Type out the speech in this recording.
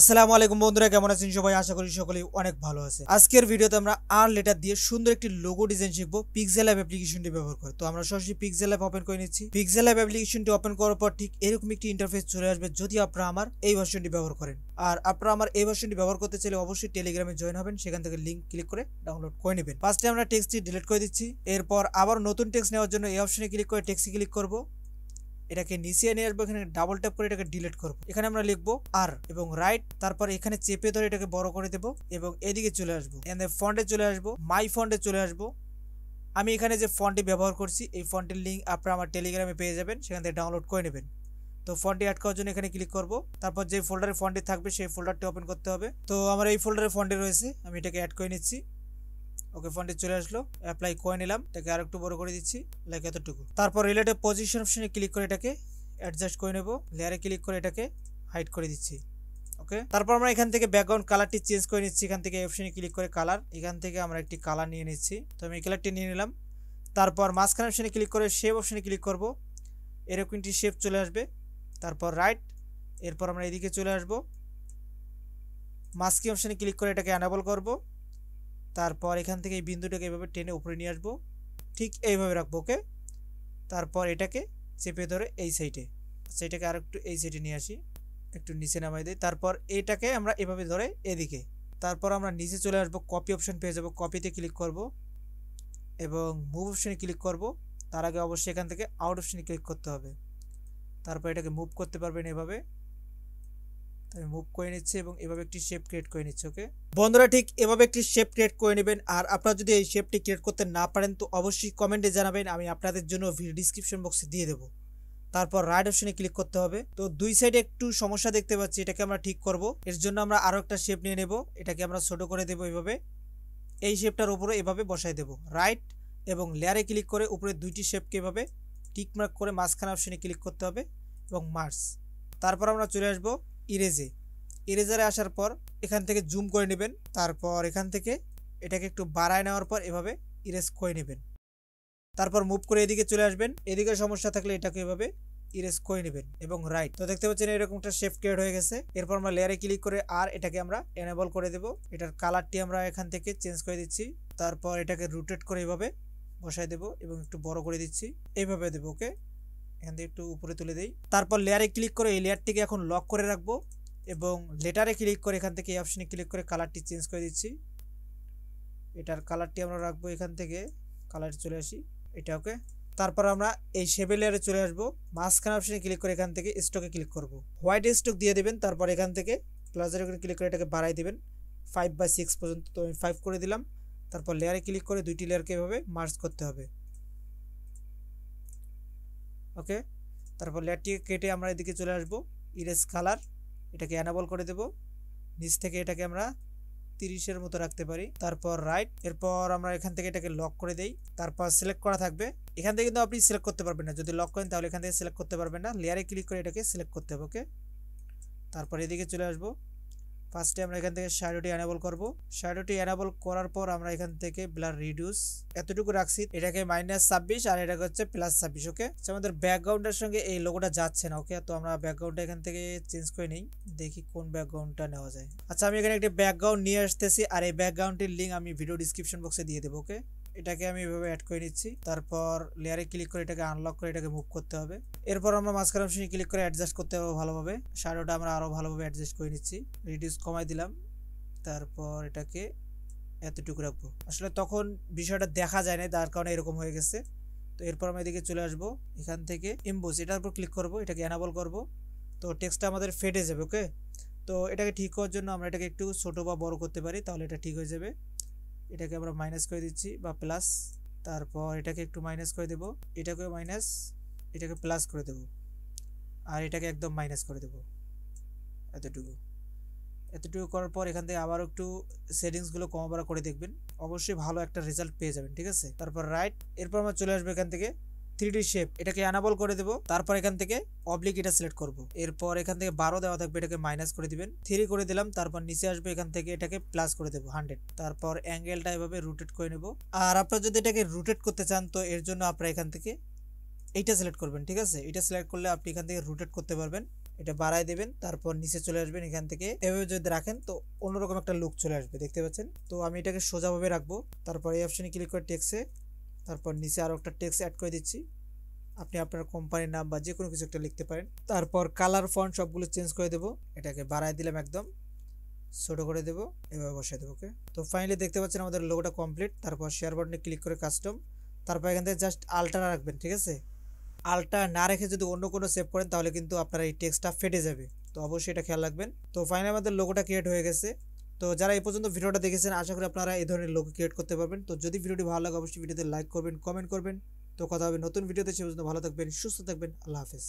আসসালামু আলাইকুম বন্ধুরা কেমন আছেন সবাই আশা করি সকলেই অনেক ভালো আছে আজকের ভিডিওতে আমরা আর লেটার দিয়ে সুন্দর একটি লোগো ডিজাইন শিখবো পিক্সেল অ্যাপ অ্যাপ্লিকেশনটি ব্যবহার করে তো আমরা সরাসরি পিক্সেল অ্যাপ ওপেন করে নিচ্ছি পিক্সেল অ্যাপ অ্যাপ্লিকেশনটি ওপেন করার পর ঠিক এরকম একটি ইন্টারফেস চলে আসবে যদি আপনারা আমার এই ভার্সনটি ব্যবহার করেন আর আপনারা আমার এই ভার্সনটি ব্যবহার করতে চাইলে অবশ্যই টেলিগ্রামে জয়েন হবেন সেখান থেকে লিঙ্ক ক্লিক করে ডাউনলোড করে নেবেন ফার্স্টে আমরা টেক্সটটি ডিলিট করে দিচ্ছি এরপর আবার নতুন টেক্সট নেওয়ার জন্য এই অপশনে ক্লিক করে টেক্সটে ক্লিক করবো এটাকে নিচে নিয়ে আসবো এখানে ডাবল ট্যাপ করে এটাকে ডিলিট করবো এখানে আমরা লিখবো আর এবং রাইট তারপর এখানে চেপে ধরে এটাকে বড় করে দেবো এবং এদিকে চলে আসবো এখানে ফন্টে চলে আসবো মাই ফন্টে চলে আসবো আমি এখানে যে ফন্টটি ব্যবহার করছি এই ফন্টের লিঙ্ক আপনারা আমার টেলিগ্রামে পেয়ে যাবেন সেখান থেকে ডাউনলোড করে নেবেন তো ফন্টটি অ্যাড করার জন্য এখানে ক্লিক করবো তারপর যে ফোল্ডারে ফন্টটি থাকবে সেই ফোল্ডারটি ওপেন করতে হবে তো আমার এই ফোল্ডারে ফন্টটি রয়েছে আমি এটাকে অ্যাড করে নিচ্ছি ওকে ফোনটি চলে আসলো অ্যাপ্লাই করে নিলাম এটাকে আর একটু বড় করে দিচ্ছি লাইক এতটুকু তারপর রিলেটেড পজিশন অপশনে ক্লিক করে এটাকে অ্যাডজাস্ট করে নেব লেয়ারে ক্লিক করে এটাকে হাইড করে দিচ্ছি ওকে তারপর আমরা এখান থেকে ব্যাকগ্রাউন্ড কালারটি চেঞ্জ করে নিচ্ছি এখান থেকে অপশনে ক্লিক করে কালার এখান থেকে আমরা একটি কালার নিয়ে নিচ্ছি তো আমি এই কালারটি নিয়ে নিলাম তারপর মাঝখানে অপশনে ক্লিক করে শেপ অপশনে ক্লিক করব এরকমটি শেপ চলে আসবে তারপর রাইট এরপর আমরা এদিকে চলে আসব মাস্কি অপশনে ক্লিক করে এটাকে অ্যানাবল করবো তারপর এখান থেকে এই বিন্দুটাকে এভাবে টেনে উপরে নিয়ে আসবো ঠিক এইভাবে রাখবো ওকে তারপর এটাকে চেপে ধরে এই সাইডে সেটাকে আর একটু এই সাইডে নিয়ে আসি একটু নিচে নামাই দিই তারপর এটাকে আমরা এভাবে ধরে এদিকে তারপর আমরা নিচে চলে আসবো কপি অপশন পেয়ে যাবো কপিতে ক্লিক করব এবং মুভ অপশানে ক্লিক করব তার আগে অবশ্যই এখান থেকে আউট অপশানে ক্লিক করতে হবে তারপর এটাকে মুভ করতে পারবেন এভাবে আমি মুভ করে নিচ্ছি এবং এভাবে একটি শেপ ক্রিয়েট করে নিচ্ছি ওকে বন্ধুরা ঠিক এভাবে একটি শেপ ক্রিয়েট করে নেবেন আর আপনারা যদি এই শেপটি ক্রিয়েট করতে না পারেন তো অবশ্যই কমেন্টে জানাবেন আমি আপনাদের জন্য ভিডিও ডিসক্রিপশন বক্সে দিয়ে দেবো তারপর রাইট অপশনে ক্লিক করতে হবে তো দুই সাইডে একটু সমস্যা দেখতে পাচ্ছি এটাকে আমরা ঠিক করব এর জন্য আমরা আরও একটা শেপ নিয়ে নেব এটাকে আমরা ছোটো করে দেবো এভাবে এই শেপটার উপরে এভাবে বসাই দেব রাইট এবং লেয়ারে ক্লিক করে উপরে দুইটি শেপকে এভাবে টিকমার্ক করে মাঝখানে অপশনে ক্লিক করতে হবে এবং মার্স তারপর আমরা চলে আসবো ইরেজে ইরেজারে আসার পর এখান থেকে জুম করে নেবেন তারপর এখান থেকে এটাকে একটু বাড়ায় নেওয়ার পর এভাবে ইরেজ করে নেবেন তারপর মুভ করে এদিকে চলে আসবেন এদিকে সমস্যা থাকলে এটাকে এভাবে ইরেজ করে নেবেন এবং রাইট তো দেখতে পাচ্ছেন এরকম একটা শেপ ক্রিয়েট হয়ে গেছে এরপর আমরা লেয়ারে ক্লিক করে আর এটাকে আমরা এনেবল করে দেব এটার কালারটি আমরা এখান থেকে চেঞ্জ করে দিচ্ছি তারপর এটাকে রোটেট করে এভাবে বসায় দেব এবং একটু বড় করে দিচ্ছি এইভাবে দেবো ওকে এখান থেকে একটু উপরে তুলে দেই তারপর লেয়ারে ক্লিক করে এই লেয়ারটিকে এখন লক করে রাখবো এবং লেটারে ক্লিক করে এখান থেকে এই অপশানে ক্লিক করে কালারটি চেঞ্জ করে দিচ্ছি এটার কালারটি আমরা রাখবো এখান থেকে কালার চলে আসি এটা ওকে তারপর আমরা এই সেভে লেয়ারে চলে আসবো মাঝখানে অপশানে ক্লিক করে এখান থেকে স্টকে ক্লিক করব হোয়াইট স্টক দিয়ে দেবেন তারপর এখান থেকে প্লাজার ওখানে ক্লিক করে এটাকে বাড়াই দেবেন ফাইভ বা সিক্স পর্যন্ত তো আমি ফাইভ করে দিলাম তারপর লেয়ারে ক্লিক করে দুইটি লেয়ারকে এভাবে মার্চ করতে হবে ওকে তারপর লেয়ারটিকে কেটে আমরা এদিকে চলে আসব ইরেস কালার এটাকে অ্যানাবল করে দেব নিচ থেকে এটাকে আমরা তিরিশের মতো রাখতে পারি তারপর রাইট এরপর আমরা এখান থেকে এটাকে লক করে দেই তারপর সিলেক্ট করা থাকবে এখান থেকে কিন্তু আপনি সিলেক্ট করতে পারবেন না যদি লক করেন তাহলে এখান থেকে সিলেক্ট করতে পারবেন না লেয়ারে ক্লিক করে এটাকে সিলেক্ট করতে হবে ওকে তারপর এদিকে চলে আসবো ফার্স্টে আমরা এখান থেকে শ্যাডোটি অ্যানেবল করব শ্যাডোটি অ্যানাবল করার পর আমরা এখান থেকে ব্লার রিডিউস এতটুকু রাখছি এটাকে মাইনাস ছাব্বিশ আর এটাকে হচ্ছে প্লাস ছাব্বিশ ওকে আমাদের ব্যাকগ্রাউন্ডের সঙ্গে এই লোকটা যাচ্ছে না ওকে তো আমরা ব্যাকগ্রাউন্ডটা এখান থেকে চেঞ্জ করে নিই দেখি কোন ব্যাকগ্রাউন্ডটা নেওয়া যায় আচ্ছা আমি এখানে একটি ব্যাকগ্রাউন্ড নিয়ে আসতেছি আর এই ব্যাকগ্রাউন্ডটির লিঙ্ক আমি ভিডিও ডিসক্রিপশন বক্সে দিয়ে দেবো ওকে এটাকে আমি এভাবে অ্যাড করে নিচ্ছি তারপর লেয়ারে ক্লিক করে এটাকে আনলক করে এটাকে মুভ করতে হবে এরপর আমরা মাঝখানে অপশনে ক্লিক করে অ্যাডজাস্ট করতে হবে ভালোভাবে শ্যাডোটা আমরা আরও ভালোভাবে অ্যাডজাস্ট করে নিচ্ছি রিডিউস কমাই দিলাম তারপর এটাকে এতটুকু রাখবো আসলে তখন বিষয়টা দেখা যায় না তার কারণে এরকম হয়ে গেছে তো এরপর আমি এদিকে চলে আসবো এখান থেকে এমবোস এটার উপর ক্লিক করব এটাকে অ্যানাবল করব তো টেক্সটটা আমাদের ফেটে যাবে ওকে তো এটাকে ঠিক করার জন্য আমরা এটাকে একটু ছোটো বা বড় করতে পারি তাহলে এটা ঠিক হয়ে যাবে এটাকে আমরা মাইনাস করে দিচ্ছি বা প্লাস তারপর এটাকে একটু মাইনাস করে দেব এটাকেও মাইনাস এটাকে প্লাস করে দেব আর এটাকে একদম মাইনাস করে দেব এতটুকু এতটুকু করার পর এখান থেকে আবার একটু সেটিংসগুলো কম করে দেখবেন অবশ্যই ভালো একটা রেজাল্ট পেয়ে যাবেন ঠিক আছে তারপর রাইট এরপর আমার চলে আসবে এখান থেকে থ্রি শেপ এটাকে অ্যানাবল করে দেবো তারপর এখান থেকে অবলিক এটা সিলেক্ট করবো এরপর এখান থেকে বারো দেওয়া থাকবে এটাকে মাইনাস করে দিবেন থ্রি করে দিলাম তারপর নিচে আসবে এখান থেকে এটাকে প্লাস করে দেবো হান্ড্রেড তারপর অ্যাঙ্গেলটা এভাবে রোটেট করে নেব আর আপনার যদি এটাকে রোটেট করতে চান তো এর জন্য আপনারা এখান থেকে এইটা সিলেক্ট করবেন ঠিক আছে এটা সিলেক্ট করলে আপনি এখান থেকে রোটেট করতে পারবেন এটা বাড়াই দেবেন তারপর নিচে চলে আসবেন এখান থেকে এভাবে যদি রাখেন তো অন্যরকম একটা লুক চলে আসবে দেখতে পাচ্ছেন তো আমি এটাকে সোজাভাবে রাখবো তারপর এই অপশানে ক্লিক করে টেক্সে তারপর নিচে আরও একটা টেক্সট অ্যাড করে দিচ্ছি আপনি আপনার কোম্পানির নাম বা যে কোনো কিছু একটা লিখতে পারেন তারপর কালার ফন্ট সবগুলো চেঞ্জ করে দেবো এটাকে বাড়ায় দিলাম একদম ছোটো করে দেবো এভাবে বসাই দেবো ওকে তো ফাইনালি দেখতে পাচ্ছেন আমাদের লোগোটা কমপ্লিট তারপর শেয়ার বাটনে ক্লিক করে কাস্টম তারপর এখান থেকে জাস্ট আলটা রাখবেন ঠিক আছে আলটা না রেখে যদি অন্য কোনো সেভ করেন তাহলে কিন্তু আপনার এই টেক্সটটা ফেটে যাবে তো অবশ্যই এটা খেয়াল রাখবেন তো ফাইনালি আমাদের লোগোটা ক্রিয়েট হয়ে গেছে তো যারা এই পর্যন্ত ভিডিওটা দেখেছেন আশা করি আপনারা এই ধরনের লোক ক্রিয়েট করতে পারবেন তো যদি ভিডিওটি ভালো লাগে অবশ্যই ভিডিওতে লাইক করবেন কমেন্ট করবেন তো কথা হবে নতুন ভিডিওতে সে পর্যন্ত ভালো থাকবেন সুস্থ থাকবেন আল্লাহ হাফেজ